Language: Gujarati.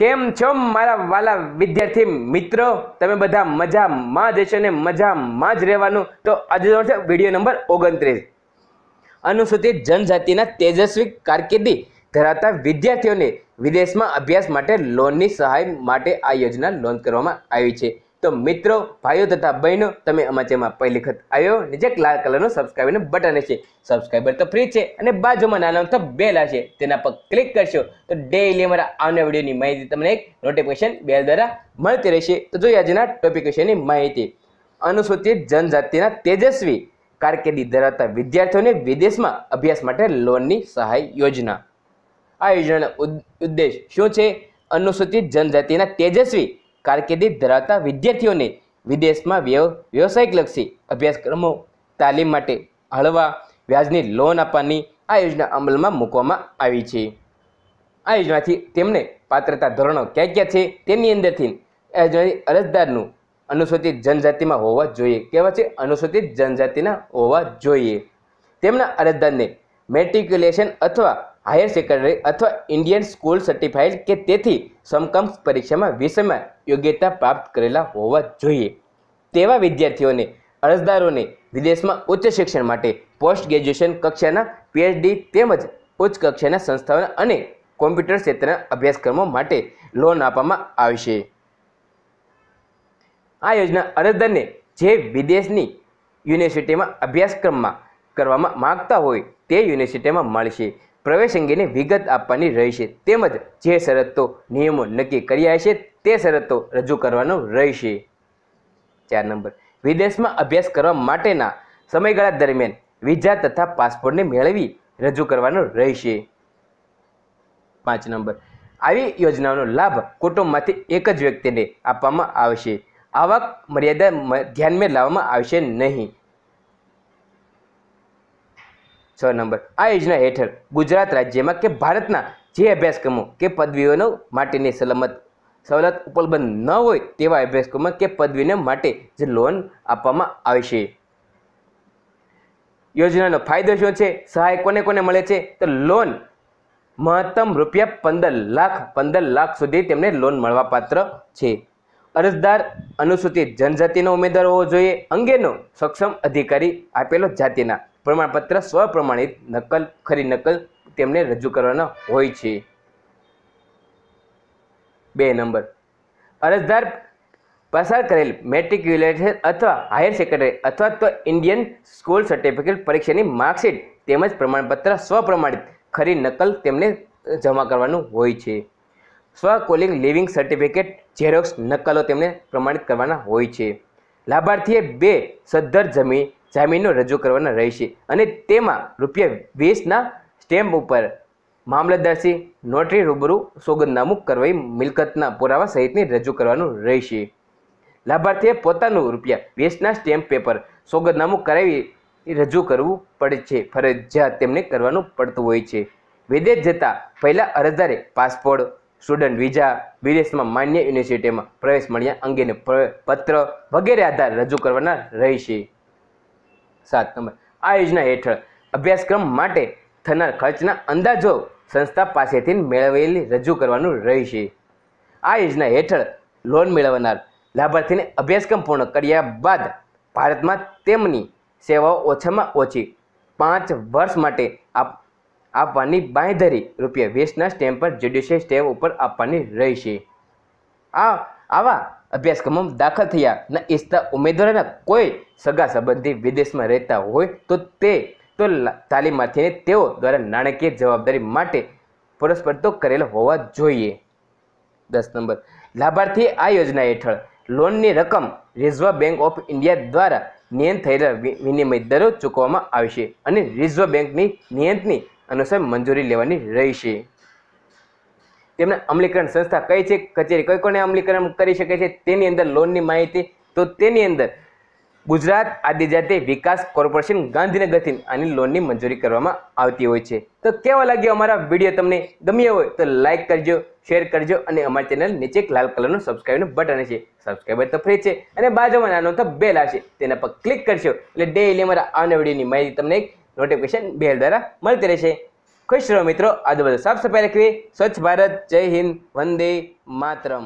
કેમ છો મારા વાલા વિદ્યાર્થી મિત્રો તમે બધા મજામાં જ હશો ને મજામાં જ રહેવાનું તો આજે છે વિડીયો નંબર ઓગણત્રીસ અનુસૂચિત જનજાતિના તેજસ્વી કારકિર્દી ધરાવતા વિદ્યાર્થીઓને વિદેશમાં અભ્યાસ માટે લોનની સહાય માટે આ યોજના લોન્ચ કરવામાં આવી છે તો મિત્રો ભાઈઓ તથા બહેનો તમે અમારા જેમાં પહેલી વખત આવ્યો ને લાલ કલરનો સબસ્ક્રાઈબરનું બટન છે સબસ્ક્રાઈબર તો ફ્રી છે અને બાજુમાં નાના તો બેલ છે તેના પર ક્લિક કરશો તો ડેઈલી અમારા આવનાર વિડીયોની માહિતી તમને એક નોટિફિકેશન બેલ દ્વારા મળતી રહેશે તો જોઈએ આજના ટોપિક વિશેની માહિતી અનુસૂચિત જનજાતિના તેજસ્વી કારકિર્દી ધરાવતા વિદ્યાર્થીઓને વિદેશમાં અભ્યાસ માટે લોનની સહાય યોજના આ યોજનાનો ઉદ્દેશ શું છે અનુસૂચિત જનજાતિના તેજસ્વી કારકિર્દી ધરાવતા વિદ્યાર્થીઓને વિદેશમાં વ્યવસાયિકલક્ષી અભ્યાસક્રમો તાલીમ માટે હળવા વ્યાજની લોન આપવાની આ યોજના અમલમાં મૂકવામાં આવી છે આ યોજનાથી તેમને પાત્રતા ધોરણો ક્યાં ક્યાં છે તેની અંદરથી યોજનાથી અરજદારનું અનુસૂચિત જનજાતિમાં હોવા જોઈએ કેવા છે અનુસૂચિત જનજાતિના હોવા જોઈએ તેમના અરજદારને મેટ્રિક્યુલેશન અથવા હાયર સેકન્ડરી અથવા ઇન્ડિયન સ્કૂલ સર્ટિફાઈડ કે તેથી સમકક્ષ પરીક્ષામાં વિષયમાં યોગ્યતા પ્રાપ્ત કરેલા હોવા જોઈએ તેવા વિદ્યાર્થીઓને અરજદારોને વિદેશમાં ઉચ્ચ શિક્ષણ માટે પોસ્ટ ગ્રેજ્યુએશન કક્ષાના પીએચડી તેમજ ઉચ્ચ કક્ષાના સંસ્થાઓના અને કોમ્પ્યુટર ક્ષેત્રના અભ્યાસક્રમો માટે લોન આપવામાં આવશે આ યોજના અરજદારને જે વિદેશની યુનિવર્સિટીમાં અભ્યાસક્રમમાં કરવામાં માગતા હોય તે યુનિવર્સિટીમાં મળશે પ્રવેશ અંગેની વિગત આપવાની રહેશે તેમજ જે શરતો નિયમો નક્કી કર્યા છે તે શરતો રજૂ કરવાનું રહેશે ચાર નંબર વિદેશમાં અભ્યાસ કરવા માટેના સમયગાળા દરમિયાન વિઝા તથા પાસપોર્ટને મેળવી રજૂ કરવાનો રહેશે પાંચ નંબર આવી યોજનાઓનો લાભ કુટુંબમાંથી એક જ વ્યક્તિને આપવામાં આવશે આવક મર્યાદા ધ્યાનમાં લાવવામાં આવશે નહીં છ નંબર આ યોજના હેઠળ ગુજરાત રાજ્યમાં કે ભારતના જે અભ્યાસક્રમો કે પદવીઓનો માટેની સલામત સવલત ઉપલબ્ધ ન હોય તેવા અભ્યાસક્રમો કે પદવીને માટે જે લોન આપવામાં આવશે યોજનાનો ફાયદો શું છે સહાય કોને કોને મળે છે તો લોન મહત્તમ રૂપિયા પંદર લાખ પંદર લાખ સુધી તેમને લોન મળવાપાત્ર છે અરજદાર અનુસૂચિત જનજાતિનો ઉમેદવાર હોવો જોઈએ અંગેનો સક્ષમ અધિકારી આપેલો જાતિના પ્રમાણપત્ર સ્વપ્રમાણિત નકલ ખરી નકલ તેમને રજૂ કરવાના હોય છે બે નંબર અરજદાર પસાર કરેલ મેટ્રિક્યુલેટર અથવા હાયર સેકન્ડરી અથવા તો ઇન્ડિયન સ્કૂલ સર્ટિફિકેટ પરીક્ષાની માર્કશીટ તેમજ પ્રમાણપત્ર સ્વપ્રમાણિત ખરી નકલ તેમને જમા કરવાનું હોય છે સ્વ કોલિંગ લિવિંગ સર્ટિફિકેટ ઝેરોક્સ નકલો તેમને પ્રમાણિત કરવાના હોય છે લાભાર્થીએ બે સદ્ધર જમીન જામીનનો રજૂ કરવાના રહેશે અને તેમાં રૂપિયા વીસના સ્ટેમ્પ ઉપર મામલતદારશ્રી નોટરી રૂબરૂ સોગંદનામું કરવાની મિલકતના પુરાવા સહિતની રજૂ કરવાનું રહેશે લાભાર્થીએ પોતાનું રૂપિયા વીસના સ્ટેમ્પ પેપર સોગંદનામું કરાવી રજૂ કરવું પડે છે ફરજિયાત તેમને કરવાનું પડતું હોય છે વિદેશ જતાં પહેલાં અરજદારે પાસપોર્ટ સ્ટુડન્ટ વિઝા વિદેશમાં માન્ય યુનિવર્સિટીમાં પ્રવેશ મળ્યા અંગેને પત્ર વગેરે આધાર રજૂ કરવાના રહેશે સાત નંબર આ યોજના હેઠળ અભ્યાસક્રમ માટે થનાર ખર્ચના અંદાજો સંસ્થા પાસેથી મેળવેલી રજૂ કરવાનું રહેશે આ યોજના હેઠળ લોન મેળવનાર લાભાર્થીને અભ્યાસક્રમ પૂર્ણ કર્યા બાદ ભારતમાં તેમની સેવાઓ ઓછામાં ઓછી પાંચ વર્ષ માટે આપ આપવાની બાંયધરી રૂપિયા વીસના સ્ટેમ્પ પર જ્યુડિશિયલ સ્ટેમ્પ ઉપર આપવાની રહેશે આ આવા અભ્યાસક્રમમાં દાખલ થયા ના ઈચ્છતા ઉમેદવારોના કોઈ સગા સંબંધી વિદેશમાં રહેતા હોય તો તે તો તાલીમાર્થીને તેઓ દ્વારા નાણાકીય જવાબદારી માટે પુરસ્પર તો કરેલ હોવા જોઈએ દસ નંબર લાભાર્થી આ યોજના હેઠળ લોનની રકમ રિઝર્વ બેંક ઓફ ઇન્ડિયા દ્વારા નિયંત થયેલા વિનિમય દરો ચૂકવવામાં આવશે અને રિઝર્વ બેંકની નિયંતની અનુસાર મંજૂરી લેવાની રહેશે તેમના અમલીકરણ સંસ્થા કઈ છે કચેરી કઈ કોને અમલીકરણ કરી શકે છે તેની અંદર લોનની માહિતી તો તેની અંદર ગુજરાત આદિજાતિ વિકાસ કોર્પોરેશન ગાંધીનગરથી આની લોનની મંજૂરી કરવામાં આવતી હોય છે તો કેવા લાગ્યો અમારા વિડીયો તમને ગમ્યો હોય તો લાઇક કરજો શેર કરજો અને અમારી ચેનલ નીચે એક લાલ કલરનું સબસ્ક્રાઈબનું બટન છે સબસ્ક્રાઈબર તો ફ્રી છે અને બાજુમાં નાનો તો બેલ આવશે તેના પર ક્લિક કરશો એટલે ડેઇલી અમારા આવના વિડીયોની માહિતી તમને એક નોટિફિકેશન બેલ દ્વારા મળતી રહેશે ખુશ રહો મિત્રો આ બધું સાફ સફાઈ રાખવી સ્વચ્છ ભારત જય હિન્દ વંદે માતરમ